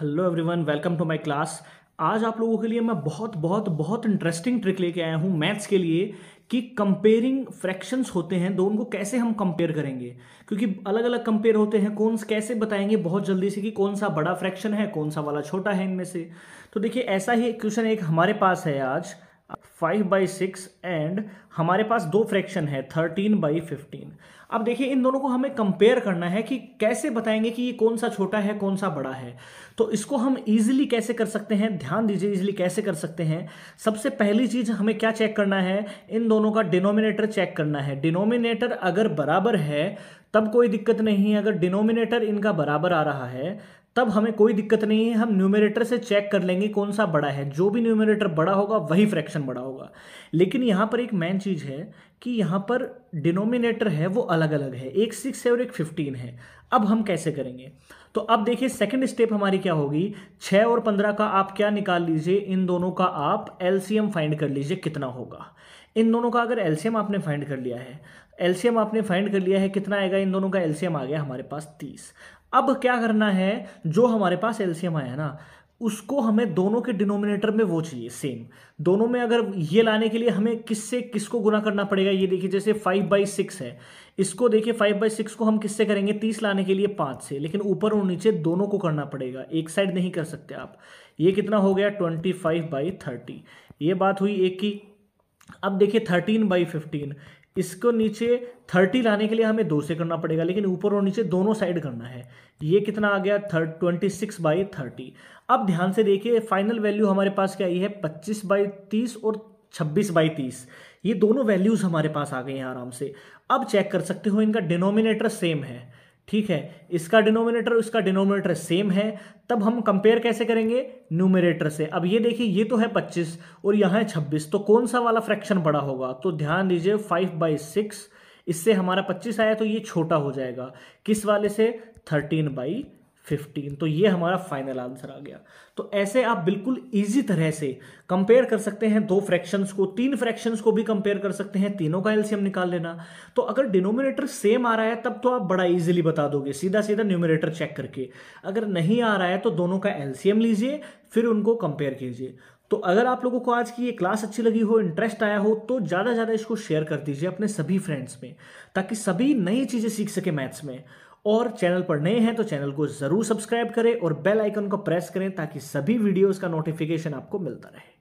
hello everyone welcome to my class आज आप लोगों के लिए मैं बहुत बहुत बहुत इंटरेस्टिंग ट्रिक लेके आया हूँ मैथ्स के लिए कि कंपेयरिंग फ्रैक्शंस होते हैं दोनों तो उनको कैसे हम कंपेयर करेंगे क्योंकि अलग अलग कंपेयर होते हैं कौन कैसे बताएंगे बहुत जल्दी से कि कौन सा बड़ा फ्रैक्शन है कौन सा वाला छोटा है इनमें से तो देखिए ऐसा ही क्वेश्चन एक हमारे पास है आज फाइव बाई सिक्स एंड हमारे पास दो फ्रैक्शन है थर्टीन बाई फिफ्टीन अब देखिए इन दोनों को हमें कंपेयर करना है कि कैसे बताएंगे कि ये कौन सा छोटा है कौन सा बड़ा है तो इसको हम इजीली कैसे कर सकते हैं ध्यान दीजिए इजीली कैसे कर सकते हैं सबसे पहली चीज़ हमें क्या चेक करना है इन दोनों का डिनोमिनेटर चेक करना है डिनोमिनेटर अगर बराबर है तब कोई दिक्कत नहीं है अगर डिनोमिनेटर इनका बराबर आ रहा है तब हमें कोई दिक्कत नहीं है हम न्यूमिरेटर से चेक कर लेंगे कौन सा बड़ा है जो भी न्यूमिरेटर बड़ा होगा वही फ्रैक्शन बड़ा होगा लेकिन यहाँ पर एक मेन चीज़ है कि यहाँ पर डिनोमिनेटर है वो अलग अलग है एक सिक्स है और एक फिफ्टीन है अब हम कैसे करेंगे तो अब देखिए सेकंड स्टेप हमारी क्या होगी छः और पंद्रह का आप क्या निकाल लीजिए इन दोनों का आप एलसीएम फाइंड कर लीजिए कितना होगा इन दोनों का अगर एलसीएम आपने फाइंड कर लिया है एलसीएम आपने फाइंड कर लिया है कितना आएगा इन दोनों का एलसीएम आ गया हमारे पास तीस अब क्या करना है जो हमारे पास एलसीएम आया है ना उसको हमें दोनों के डिनोमिनेटर में वो चाहिए सेम दोनों में अगर ये लाने के लिए हमें किससे किसको गुना करना पड़ेगा ये देखिए जैसे फाइव बाई सिक्स है इसको देखिए फाइव बाई सिक्स को हम किससे करेंगे तीस लाने के लिए पाँच से लेकिन ऊपर और नीचे दोनों को करना पड़ेगा एक साइड नहीं कर सकते आप ये कितना हो गया ट्वेंटी फाइव बाई थर्टी ये बात हुई एक की अब देखिए थर्टीन बाई फिफ्टीन इसको नीचे थर्टी लाने के लिए हमें दो से करना पड़ेगा लेकिन ऊपर और नीचे दोनों साइड करना है ये कितना आ गया थर्ट ट्वेंटी सिक्स बाई थर्टी अब ध्यान से देखिए फाइनल वैल्यू हमारे पास क्या आई है पच्चीस बाई तीस और छब्बीस बाई तीस ये दोनों वैल्यूज़ हमारे पास आ गए हैं आराम से अब चेक कर सकते हो इनका डिनोमिनेटर सेम है ठीक है इसका डिनोमिनेटर उसका डिनोमिनेटर सेम है तब हम कंपेयर कैसे करेंगे न्यूमिनेटर से अब ये देखिए ये तो है 25 और यहाँ है 26 तो कौन सा वाला फ्रैक्शन बड़ा होगा तो ध्यान दीजिए 5 बाई सिक्स इससे हमारा 25 आया तो ये छोटा हो जाएगा किस वाले से 13 बाई फिफ्टीन तो ये हमारा फाइनल आंसर आ गया तो ऐसे आप बिल्कुल इजी तरह से कंपेयर कर सकते हैं दो फ्रैक्शंस को तीन फ्रैक्शंस को भी कंपेयर कर सकते हैं तीनों का एलसीएम निकाल लेना तो अगर डिनोमिनेटर सेम आ रहा है तब तो आप बड़ा इजीली बता दोगे सीधा सीधा न्यूमिनेटर चेक करके अगर नहीं आ रहा है तो दोनों का एलसीएम लीजिए फिर उनको कंपेयर कीजिए तो अगर आप लोगों को आज की ये क्लास अच्छी लगी हो इंटरेस्ट आया हो तो ज़्यादा ज़्यादा इसको शेयर कर दीजिए अपने सभी फ्रेंड्स में ताकि सभी नई चीज़ें सीख सके मैथ्स में और चैनल पर नए हैं तो चैनल को ज़रूर सब्सक्राइब करें और बेल आइकन को प्रेस करें ताकि सभी वीडियोज़ का नोटिफिकेशन आपको मिलता रहे